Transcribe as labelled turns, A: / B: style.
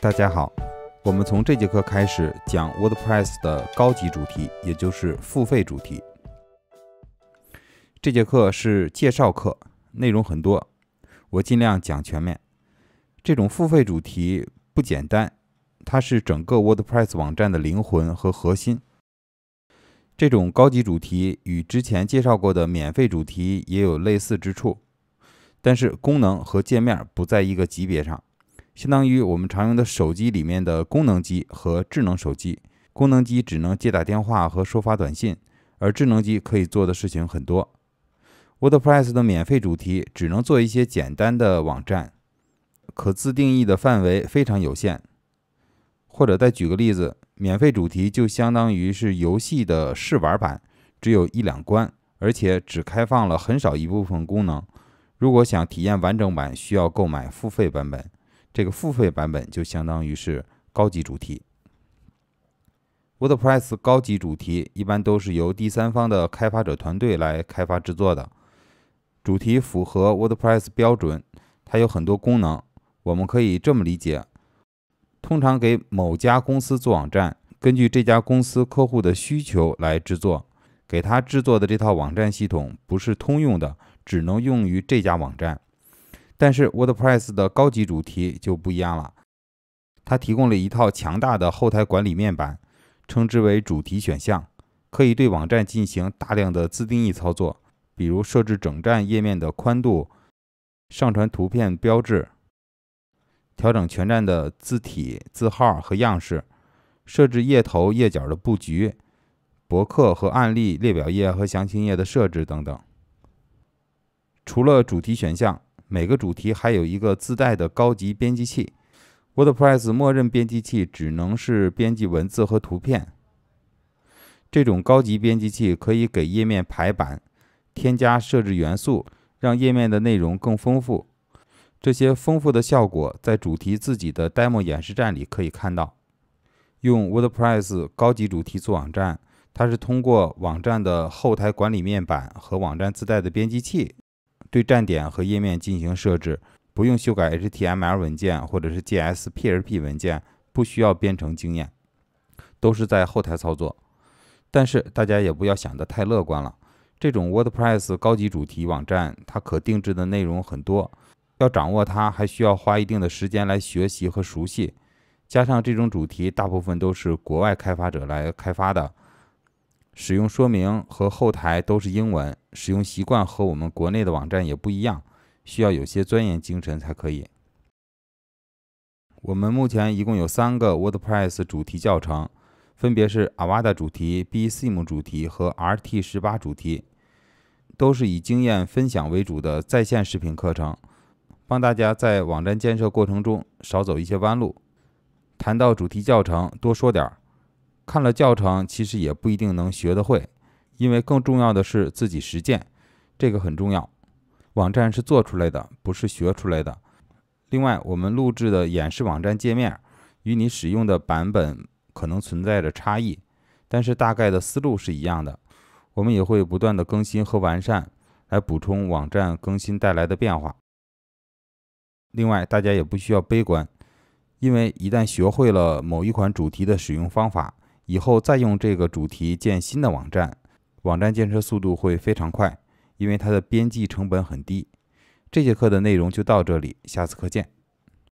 A: 大家好，我们从这节课开始讲 WordPress 的高级主题，也就是付费主题。这节课是介绍课，内容很多，我尽量讲全面。这种付费主题不简单，它是整个 WordPress 网站的灵魂和核心。这种高级主题与之前介绍过的免费主题也有类似之处，但是功能和界面不在一个级别上。相当于我们常用的手机里面的功能机和智能手机。功能机只能接打电话和收发短信，而智能机可以做的事情很多。WordPress 的免费主题只能做一些简单的网站，可自定义的范围非常有限。或者再举个例子，免费主题就相当于是游戏的试玩版，只有一两关，而且只开放了很少一部分功能。如果想体验完整版，需要购买付费版本。这个付费版本就相当于是高级主题。WordPress 高级主题一般都是由第三方的开发者团队来开发制作的，主题符合 WordPress 标准，它有很多功能。我们可以这么理解：通常给某家公司做网站，根据这家公司客户的需求来制作，给他制作的这套网站系统不是通用的，只能用于这家网站。但是 WordPress 的高级主题就不一样了，它提供了一套强大的后台管理面板，称之为主题选项，可以对网站进行大量的自定义操作，比如设置整站页面的宽度、上传图片标志、调整全站的字体字号和样式、设置页头页脚的布局、博客和案例列表页和详情页的设置等等。除了主题选项，每个主题还有一个自带的高级编辑器，WordPress 默认编辑器只能是编辑文字和图片。这种高级编辑器可以给页面排版、添加设置元素，让页面的内容更丰富。这些丰富的效果在主题自己的 Demo 演示站里可以看到。用 WordPress 高级主题做网站，它是通过网站的后台管理面板和网站自带的编辑器。对站点和页面进行设置，不用修改 HTML 文件或者是 GSPHP 文件，不需要编程经验，都是在后台操作。但是大家也不要想得太乐观了，这种 WordPress 高级主题网站，它可定制的内容很多，要掌握它还需要花一定的时间来学习和熟悉。加上这种主题大部分都是国外开发者来开发的。使用说明和后台都是英文，使用习惯和我们国内的网站也不一样，需要有些钻研精神才可以。我们目前一共有三个 WordPress 主题教程，分别是 Avada 主题、b s i m 主题和 RT 十八主题，都是以经验分享为主的在线视频课程，帮大家在网站建设过程中少走一些弯路。谈到主题教程，多说点儿。看了教程，其实也不一定能学得会，因为更重要的是自己实践，这个很重要。网站是做出来的，不是学出来的。另外，我们录制的演示网站界面与你使用的版本可能存在着差异，但是大概的思路是一样的。我们也会不断的更新和完善，来补充网站更新带来的变化。另外，大家也不需要悲观，因为一旦学会了某一款主题的使用方法，以后再用这个主题建新的网站，网站建设速度会非常快，因为它的编辑成本很低。这节课的内容就到这里，下次课见。